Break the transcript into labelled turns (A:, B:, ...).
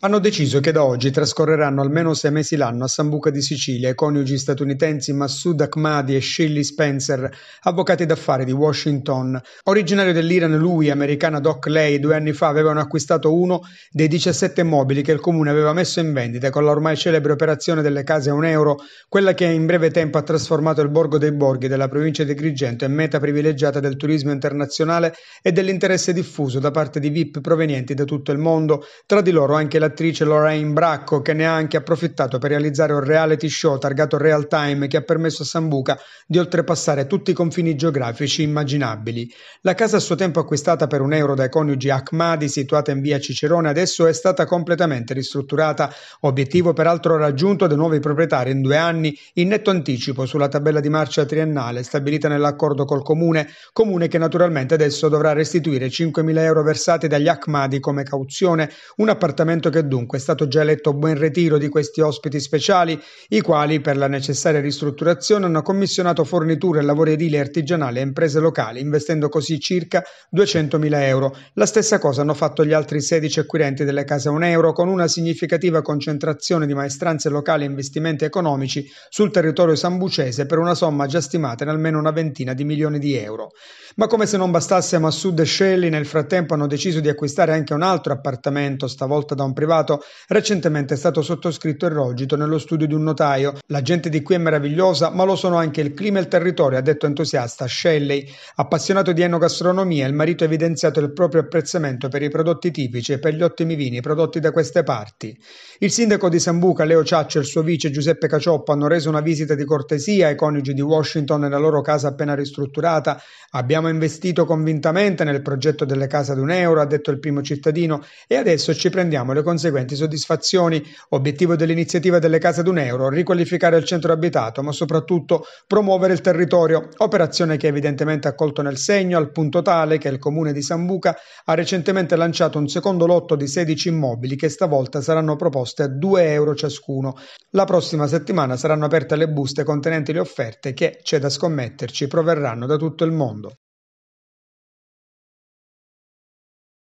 A: hanno deciso che da oggi trascorreranno almeno sei mesi l'anno a Sambuca di Sicilia i coniugi statunitensi Massoud Ahmadi e Shirley Spencer, avvocati d'affari di Washington. Originario dell'Iran lui, americana Doc Lay, due anni fa avevano acquistato uno dei 17 mobili che il comune aveva messo in vendita con la ormai celebre operazione delle case a un euro, quella che in breve tempo ha trasformato il borgo dei borghi della provincia di Agrigento in meta privilegiata del turismo internazionale e dell'interesse diffuso da parte di VIP provenienti da tutto il mondo, tra di loro anche la l'attrice Lorraine Bracco che ne ha anche approfittato per realizzare un reality show targato Real Time che ha permesso a Sambuca di oltrepassare tutti i confini geografici immaginabili. La casa a suo tempo acquistata per un euro dai coniugi Ahmadi situata in via Cicerone adesso è stata completamente ristrutturata, obiettivo peraltro raggiunto dai nuovi proprietari in due anni in netto anticipo sulla tabella di marcia triennale stabilita nell'accordo col comune, comune che naturalmente adesso dovrà restituire 5.000 euro versati dagli Ahmadi come cauzione, un appartamento che che dunque è stato già eletto buon ritiro di questi ospiti speciali, i quali per la necessaria ristrutturazione hanno commissionato forniture, e lavori edili e artigianali a imprese locali, investendo così circa 200.000 euro. La stessa cosa hanno fatto gli altri 16 acquirenti delle case a 1 euro, con una significativa concentrazione di maestranze locali e investimenti economici sul territorio sambucese per una somma già stimata in almeno una ventina di milioni di euro. Ma come se non bastasse Massoud e Shelley nel frattempo hanno deciso di acquistare anche un altro appartamento, stavolta da un privato privato, recentemente è stato sottoscritto il rogito nello studio di un notaio. La gente di qui è meravigliosa, ma lo sono anche il clima e il territorio, ha detto entusiasta Shelley. Appassionato di enogastronomia, il marito ha evidenziato il proprio apprezzamento per i prodotti tipici e per gli ottimi vini prodotti da queste parti. Il sindaco di Sambuca, Leo Ciaccio, e il suo vice Giuseppe Cacioppo hanno reso una visita di cortesia ai coniugi di Washington nella loro casa appena ristrutturata. Abbiamo investito convintamente nel progetto delle case ad un euro, ha detto il primo cittadino, e adesso ci prendiamo le conseguenze conseguenti soddisfazioni, obiettivo dell'iniziativa delle case ad un euro, riqualificare il centro abitato, ma soprattutto promuovere il territorio, operazione che evidentemente ha colto nel segno al punto tale che il comune di Sambuca ha recentemente lanciato un secondo lotto di 16 immobili che stavolta saranno proposte a 2 euro ciascuno. La prossima settimana saranno aperte le buste contenenti le offerte che, c'è da scommetterci, proverranno da tutto il mondo.